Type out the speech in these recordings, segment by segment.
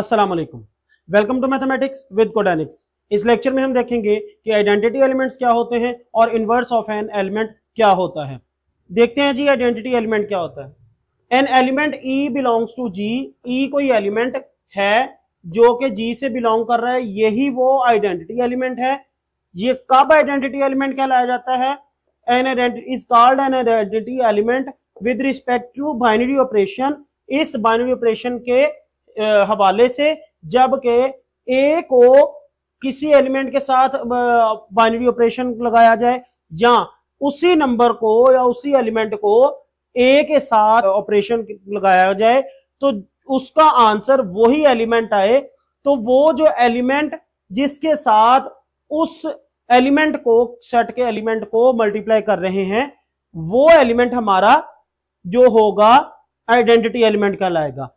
अस्सलाम वालेकुम welcome to mathematics with Codenics इस लेक्चर में हम देखेंगे कि आइडेंटिटी एलिमेंट्स क्या होते हैं और इनवर्स ऑफ एन एलिमेंट क्या होता है देखते हैं जी आइडेंटिटी एलिमेंट क्या होता है an element e belongs to G e कोई एलिमेंट है जो कि जी से बिलोंग कर रहा है यही वो आइडेंटिटी एलिमेंट है ये कब आइडेंटिटी एलिमेंट कहलाया जाता है an identity is called an identity element with respect to binary operation इस बाइनरी ऑपरेशन के हवाले से जबकि ए को किसी एलिमेंट के साथ बाइनरी ऑपरेशन लगाया जाए या उसी नंबर को या उसी एलिमेंट को ए के साथ ऑपरेशन लगाया जाए तो उसका आंसर वही एलिमेंट आए तो वो जो एलिमेंट जिसके साथ उस एलिमेंट को सेट के एलिमेंट को मल्टीप्लाई कर रहे हैं वो एलिमेंट हमारा जो होगा आइडेंटिटी एलिमेंट कहलाएगा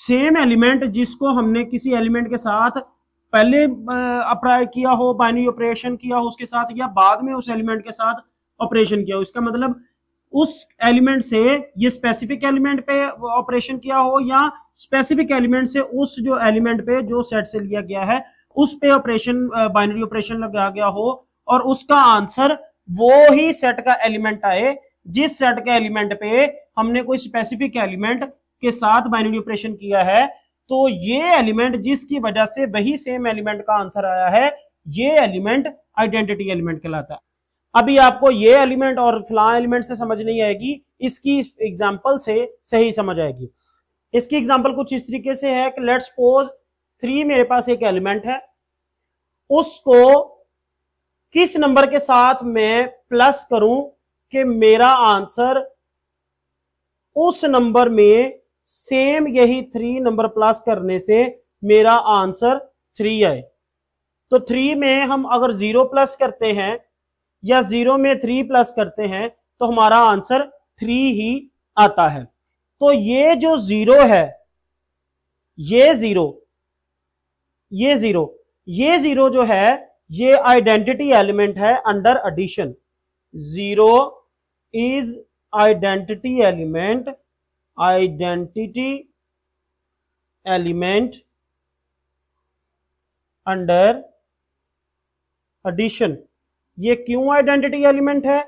सेम एलिमेंट जिसको हमने किसी एलिमेंट के साथ पहले अप्लाई किया हो बाइनरी ऑपरेशन किया हो उसके साथ या बाद में उस एलिमेंट के साथ ऑपरेशन किया हो इसका मतलब उस एलिमेंट से ये स्पेसिफिक एलिमेंट पे ऑपरेशन किया हो या स्पेसिफिक एलिमेंट से उस जो एलिमेंट पे जो सेट से लिया गया है उस पे ऑपरेशन बाइनरी ऑपरेशन लगाया गया हो और उसका आंसर वो ही सेट का एलिमेंट आए जिस सेट के एलिमेंट पे हमने कोई स्पेसिफिक एलिमेंट के साथ बाइनरी ऑपरेशन किया है तो ये एलिमेंट जिसकी वजह से वही सेम एलिमेंट का आंसर आया है ये एलिमेंट आइडेंटिटी एलिमेंट कहलाता है अभी आपको ये एलिमेंट और फला एलिमेंट से समझ नहीं आएगी इसकी एग्जाम्पल से सही समझ आएगी इसकी एग्जाम्पल कुछ इस तरीके से है कि लेट सपोज थ्री मेरे पास एक एलिमेंट है उसको किस नंबर के साथ मैं प्लस करूं कि मेरा आंसर उस नंबर में सेम यही थ्री नंबर प्लस करने से मेरा आंसर थ्री आए तो थ्री में हम अगर जीरो प्लस करते हैं या जीरो में थ्री प्लस करते हैं तो हमारा आंसर थ्री ही आता है तो ये जो जीरो है ये जीरो ये जीरो ये जीरो जो है ये आइडेंटिटी एलिमेंट है under addition zero is identity element identity element under addition ये क्यों आइडेंटिटी एलिमेंट है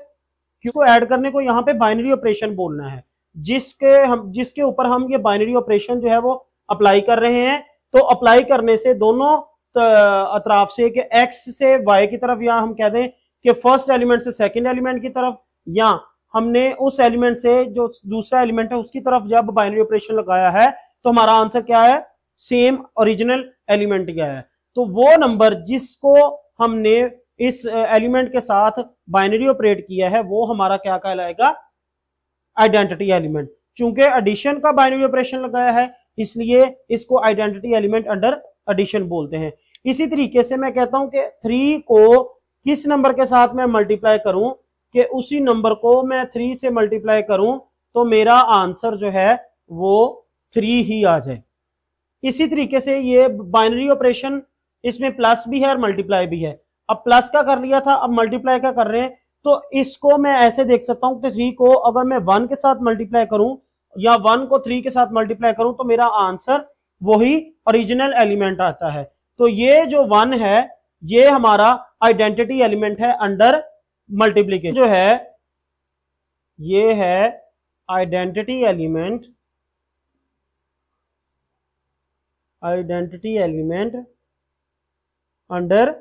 क्योंकि ऐड करने को यहाँ पे बाइनरी ऑपरेशन बोलना है जिसके हम जिसके ऊपर हम ये बाइनरी ऑपरेशन जो है वो अप्लाई कर रहे हैं तो अप्लाई करने से दोनों अतराफ से कि एक्स से वाई की तरफ या हम कह दें कि फर्स्ट एलिमेंट से सेकंड एलिमेंट की तरफ या हमने उस एलिमेंट से जो दूसरा एलिमेंट है उसकी तरफ जब बाइनरी ऑपरेशन लगाया है तो हमारा आंसर क्या है सेम ओरिजिनल एलिमेंट क्या है तो वो नंबर जिसको हमने इस एलिमेंट के साथ बाइनरी ऑपरेट किया है वो हमारा क्या कहलाएगा आइडेंटिटी एलिमेंट चूंकि एडिशन का बाइनरी ऑपरेशन लगाया है इसलिए इसको आइडेंटिटी एलिमेंट अंडर एडिशन बोलते हैं इसी तरीके से मैं कहता हूं कि थ्री को किस नंबर के साथ मैं मल्टीप्लाई करूं कि उसी नंबर को मैं थ्री से मल्टीप्लाई करूं तो मेरा आंसर जो है वो थ्री ही आ जाए इसी तरीके से ये बाइनरी ऑपरेशन इसमें प्लस भी है और मल्टीप्लाई भी है अब प्लस का कर लिया था अब मल्टीप्लाई का कर रहे हैं तो इसको मैं ऐसे देख सकता हूं कि थ्री को अगर मैं वन के साथ मल्टीप्लाई करूं या वन को थ्री के साथ मल्टीप्लाई करूं तो मेरा आंसर वही ओरिजिनल एलिमेंट आता है तो ये जो वन है ये हमारा आइडेंटिटी एलिमेंट है अंडर मल्टीप्लीकेशन जो है ये है identity element identity element under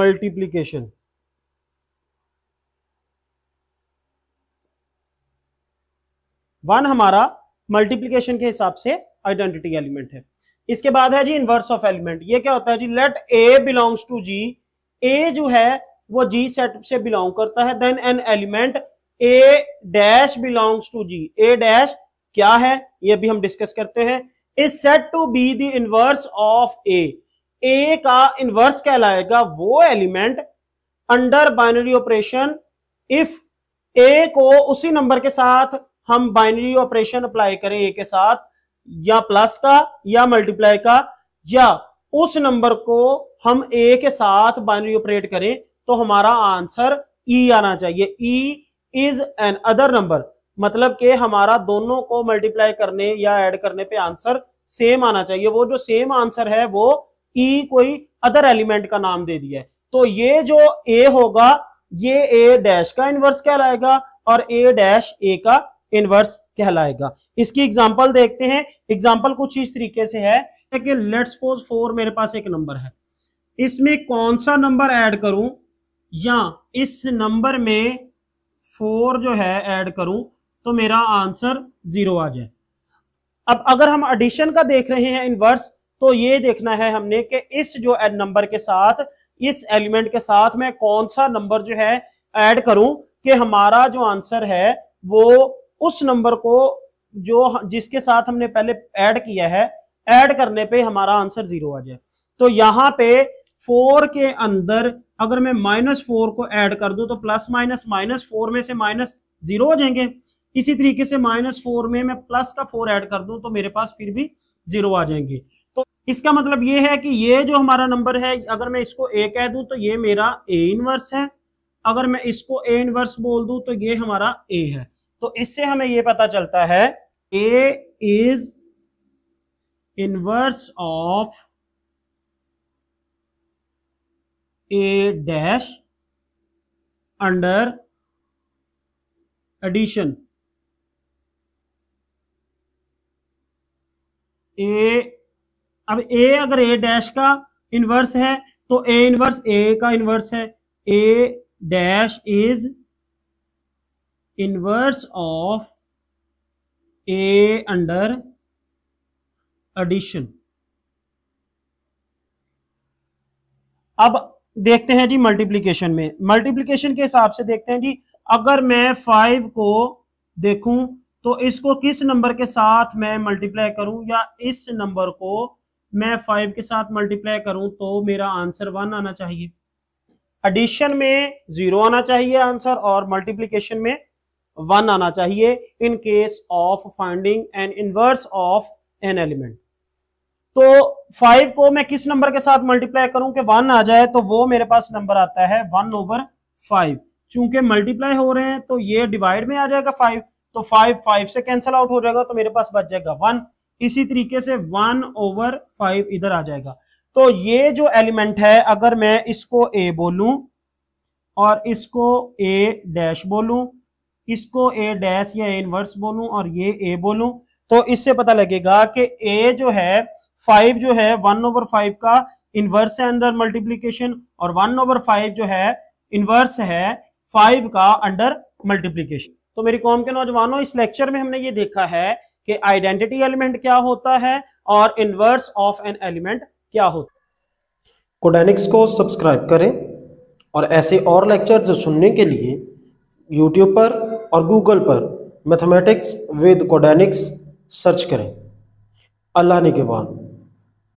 multiplication one हमारा मल्टीप्लीकेशन के हिसाब से आइडेंटिटी एलिमेंट है इसके बाद है जी इनवर्स ऑफ एलिमेंट ये क्या होता है G let a belongs to G a जो है वो जी सेट से बिलोंग करता है then an element a dash belongs to G a dash क्या है ये भी हम डिस्कस करते हैं is set to be the inverse of a a का इनवर्स कहलाएगा वो element under binary operation if a को उसी नंबर के साथ हम बाइनरी ऑपरेशन अप्लाई करें ए के साथ या प्लस का या मल्टीप्लाई का या उस नंबर को हम ए के साथ बाइनरी ऑपरेट करें तो हमारा आंसर ई e आना चाहिए e is an other number मतलब के हमारा दोनों को मल्टीप्लाई करने या ऐड करने पे आंसर सेम आना चाहिए वो जो सेम आंसर है वो ई e कोई अदर एलिमेंट का नाम दे दिया है तो ये जो ए होगा ये ए डैश का इन्वर्स कहलाएगा और ए डैश ए का इनवर्स कहलाएगा इसकी एग्जांपल देखते हैं एग्जांपल कुछ इस तरीके से है कि लेट्स सपोज फोर मेरे पास एक नंबर है इसमें कौन सा नंबर ऐड करूं या इस नंबर में फोर जो है ऐड करूं तो मेरा आंसर जीरो आ जाए अब अगर हम एडिशन का देख रहे हैं इनवर्स तो ये देखना है हमने कि इस जो नंबर के साथ इस एलिमेंट के साथ मैं कौन सा नंबर जो है ऐड करूं कि हमारा जो आंसर है वो उस नंबर को जो जिसके साथ हमने पहले ऐड किया है ऐड करने पे हमारा आंसर जीरो आ जाए तो यहां पे फोर के अंदर अगर मैं माइनस फोर को ऐड कर दूं तो प्लस माइनस माइनस फोर में से माइनस जीरो हो जाएंगे इसी तरीके से माइनस फोर में मैं प्लस का फोर ऐड कर दूं तो मेरे पास फिर भी जीरो आ जाएंगे तो इसका मतलब ये है कि ये जो हमारा नंबर है अगर मैं इसको ए कह दूं तो ये मेरा ए इनवर्स है अगर मैं इसको ए इनवर्स बोल दूं तो ये हमारा ए है तो इससे हमें ये पता चलता है a is inverse of a dash under addition a अब ए अगर ए डैश का इन्वर्स है तो ए इन्वर्स ए का इन्वर्स है a dash is inverse of a under addition अब देखते हैं जी मल्टीप्लीकेशन में मल्टीप्लीकेशन के हिसाब से देखते हैं जी अगर मैं फाइव को देखूं तो इसको किस नंबर के साथ मैं मल्टीप्लाई करूं या इस नंबर को मैं फाइव के साथ मल्टीप्लाई करूं तो मेरा आंसर वन आना चाहिए एडिशन में जीरो आना चाहिए आंसर और मल्टीप्लीकेशन में वन आना चाहिए in case of finding an inverse of an element तो फाइव को मैं किस नंबर के साथ मल्टीप्लाई करूं कि वन आ जाए तो वो मेरे पास नंबर आता है वन ओवर फाइव चूंकि मल्टीप्लाई हो रहे हैं तो ये डिवाइड में आ जाएगा फाइव तो फाइव फाइव से कैंसिल आउट हो जाएगा तो मेरे पास बच जाएगा वन इसी तरीके से वन ओवर फाइव इधर आ जाएगा तो ये जो एलिमेंट है अगर मैं इसको ए बोलूं और इसको ए डैश बोलूं इसको ए डैश या ए इनवर्स बोलूं और ये ए बोलूं तो इससे पता लगेगा कि ए जो है फाइव जो है वन ओवर फाइव का इनवर्स है अंडर मल्टीप्लीकेशन और वन ओवर फाइव जो है इनवर्स है फाइव का अंडर मल्टीप्लीकेशन तो मेरी कॉम के नौजवानों इस लेक्चर में हमने ये देखा है कि आइडेंटिटी एलिमेंट क्या होता है और इनवर्स ऑफ एन एलिमेंट क्या होता है कोडेनिक्स को सब्सक्राइब करें और ऐसे और लेक्चर्स सुनने के लिए यूट्यूब पर और गूगल पर मैथमेटिक्स विद कोडेनिक्स सर्च करें अल्लाह ने के बाद